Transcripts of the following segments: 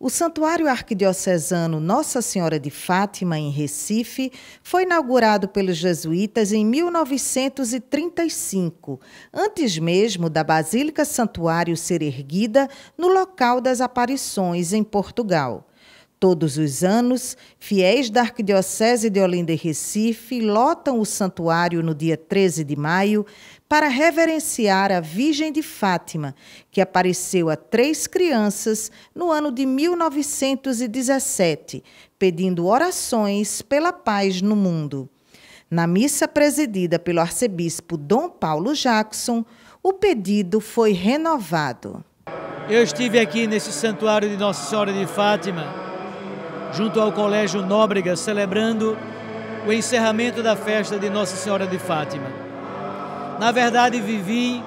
O Santuário Arquidiocesano Nossa Senhora de Fátima, em Recife, foi inaugurado pelos jesuítas em 1935, antes mesmo da Basílica Santuário ser erguida no local das aparições em Portugal. Todos os anos, fiéis da Arquidiocese de Olinda e Recife lotam o santuário no dia 13 de maio para reverenciar a Virgem de Fátima, que apareceu a três crianças no ano de 1917, pedindo orações pela paz no mundo. Na missa presidida pelo arcebispo Dom Paulo Jackson, o pedido foi renovado. Eu estive aqui nesse santuário de Nossa Senhora de Fátima junto ao Colégio Nóbrega, celebrando o encerramento da festa de Nossa Senhora de Fátima. Na verdade, vivi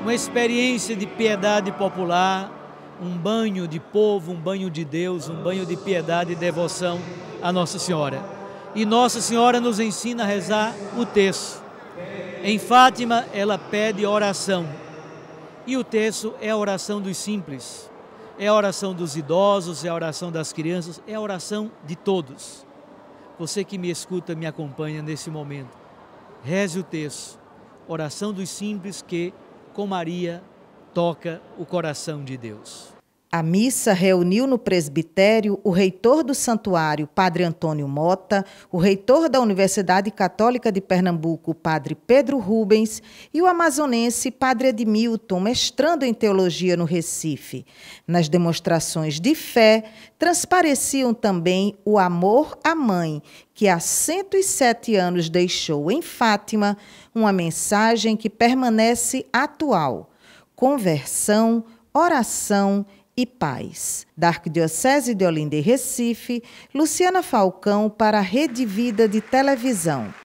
uma experiência de piedade popular, um banho de povo, um banho de Deus, um banho de piedade e devoção a Nossa Senhora. E Nossa Senhora nos ensina a rezar o terço. Em Fátima, ela pede oração. E o terço é a oração dos simples é a oração dos idosos, é a oração das crianças, é a oração de todos. Você que me escuta, me acompanha nesse momento, reze o texto, oração dos simples que, com Maria, toca o coração de Deus. A missa reuniu no presbitério o reitor do santuário, Padre Antônio Mota, o reitor da Universidade Católica de Pernambuco, Padre Pedro Rubens, e o amazonense Padre Edmilton, mestrando em teologia no Recife. Nas demonstrações de fé, transpareciam também o amor à mãe, que há 107 anos deixou em Fátima uma mensagem que permanece atual: conversão, oração e Paz. Da Arquidiocese de Olinda e Recife, Luciana Falcão para a Rede Vida de Televisão.